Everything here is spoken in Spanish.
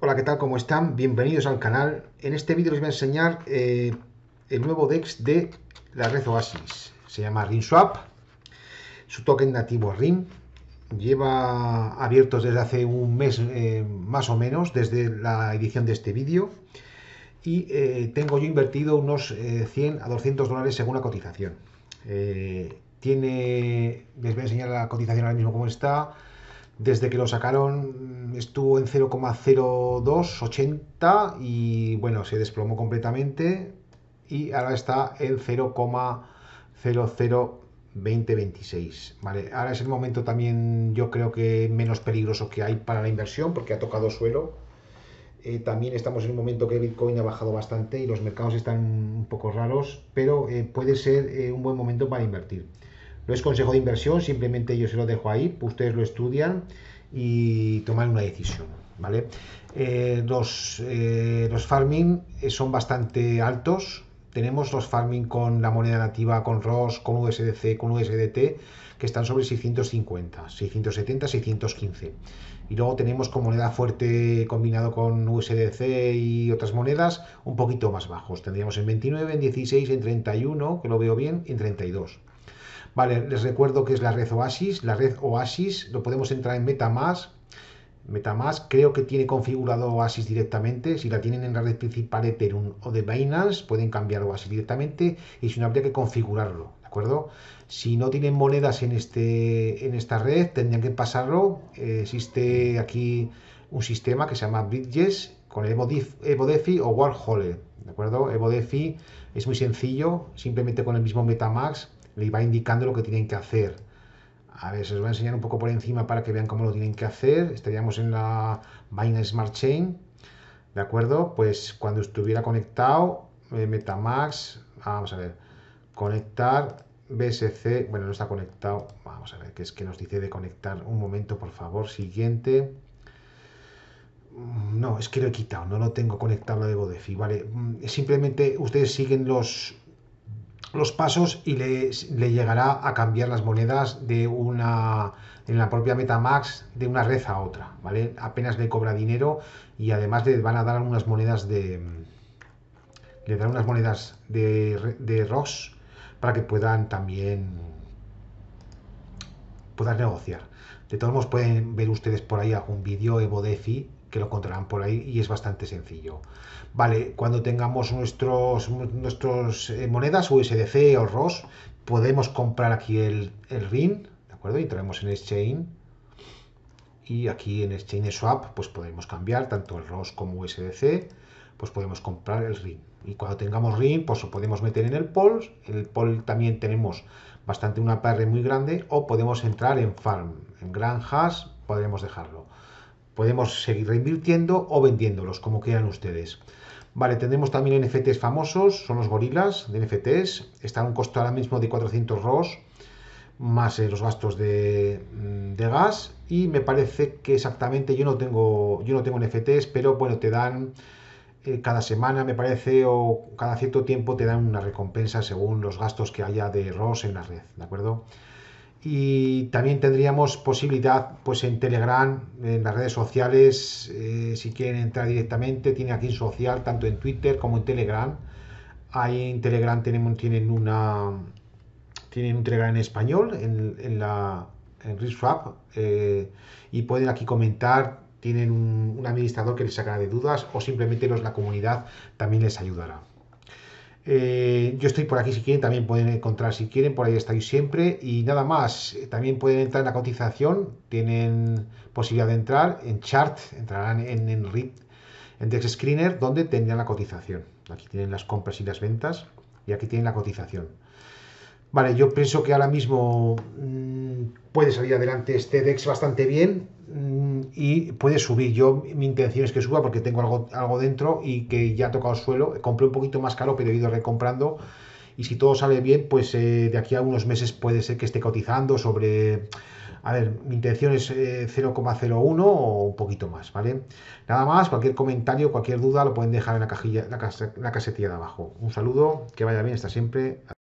Hola, ¿qué tal? ¿Cómo están? Bienvenidos al canal. En este vídeo les voy a enseñar eh, el nuevo DEX de la red Oasis. Se llama RimSwap. Su token nativo RIM. Lleva abiertos desde hace un mes eh, más o menos, desde la edición de este vídeo. Y eh, tengo yo invertido unos 100 a 200 dólares según la cotización. tiene, les voy a enseñar la cotización ahora mismo como está desde que lo sacaron mm, estuvo en 0,0280 y bueno, se desplomó completamente y ahora está en 0,002026. Vale, ahora es el momento también yo creo que menos peligroso que hay para la inversión porque ha tocado suelo. Eh, también estamos en un momento que Bitcoin ha bajado bastante y los mercados están un poco raros, pero eh, puede ser eh, un buen momento para invertir. No es consejo de inversión, simplemente yo se lo dejo ahí, ustedes lo estudian y toman una decisión. ¿vale? Eh, los, eh, los farming eh, son bastante altos. Tenemos los farming con la moneda nativa, con ROS, con USDC, con USDT, que están sobre 650, 670, 615. Y luego tenemos con moneda fuerte combinado con USDC y otras monedas un poquito más bajos. Tendríamos en 29, en 16, en 31, que lo veo bien, en 32. Vale, les recuerdo que es la red Oasis, la red Oasis, lo podemos entrar en MetaMask, MetaMask creo que tiene configurado Oasis directamente. Si la tienen en la red principal Ethereum o de Binance, pueden cambiar Oasis directamente y si no, habría que configurarlo. ¿De acuerdo? Si no tienen monedas en, este, en esta red, tendrían que pasarlo. Eh, existe aquí un sistema que se llama Bridges con el EvoDefi o Warhole. ¿De acuerdo? EvoDefi es muy sencillo, simplemente con el mismo MetaMask le va indicando lo que tienen que hacer. A ver, se os voy a enseñar un poco por encima para que vean cómo lo tienen que hacer. Estaríamos en la Binance Smart Chain, ¿de acuerdo? Pues cuando estuviera conectado, eh, Metamax, vamos a ver, conectar BSC, bueno, no está conectado, vamos a ver, ¿qué es que nos dice de conectar, un momento, por favor, siguiente. No, es que lo he quitado, no lo tengo conectado, lo debo decir, vale. Mm, simplemente ustedes siguen los, los pasos y le, llegará a cambiar las monedas de una en la propia MetaMax de una red a otra, ¿vale? Apenas le cobra dinero y además le van a dar unas monedas de le dan unas monedas de, de ROS para que puedan también puedan negociar. De todos modos pueden ver ustedes por ahí algún vídeo Evo DeFi que lo encontrarán por ahí y es bastante sencillo. Vale, cuando tengamos nuestros, nuestros eh, monedas USDC o ROS, podemos comprar aquí el, el RIN, ¿de acuerdo? Y traemos en Exchange. Y aquí en Exchange Swap, pues podemos cambiar tanto el ROS como USDC, pues podemos comprar el RIN. Y cuando tengamos RIN, pues lo podemos meter en el POL. el POL también tenemos bastante una PR muy grande o podemos entrar en Farm, en Granjas, podremos dejarlo. Podemos seguir reinvirtiendo o vendiéndolos, como quieran ustedes. Vale, tendremos también NFTs famosos, son los gorilas de NFTs. Están a un costo ahora mismo de 400 ROS, más eh, los gastos mm, de, gas. Y me parece que exactamente yo no tengo, yo no tengo NFTs, pero bueno, te dan eh, cada semana, me parece, o cada cierto tiempo te dan una recompensa según los gastos que haya de ROS en la red, ¿de acuerdo? y también tendríamos posibilidad pues en Telegram, en las redes sociales, eh, si quieren entrar directamente, tiene aquí en social, tanto en Twitter como en Telegram. Ahí en Telegram tenemos, tienen una tienen un Telegram en español en, en la en eh, y pueden aquí comentar, tienen un, administrador que les sacará de dudas o simplemente la comunidad también les ayudará. Eh, yo estoy por aquí si quieren, también pueden encontrar si quieren, por ahí estoy siempre. Y nada más, eh, también pueden entrar en la cotización, tienen posibilidad de entrar en chart, entrarán en, en en Dex Screener, donde tendrán la cotización. Aquí tienen las compras y las ventas y aquí tienen la cotización. Vale, yo pienso que ahora mismo mm, puede salir adelante este DEX bastante bien y puede subir. Yo, mi intención es que suba porque tengo algo, algo dentro y que ya ha tocado suelo. Compré un poquito más caro, pero he ido recomprando. Y si todo sale bien, pues eh, de aquí a unos meses puede ser que esté cotizando sobre. A ver, mi intención es 0,01 eh, o un poquito más, ¿vale? Nada más, cualquier comentario, cualquier duda lo pueden dejar en la cajilla, la, la casetilla de abajo. Un saludo, que vaya bien, hasta siempre.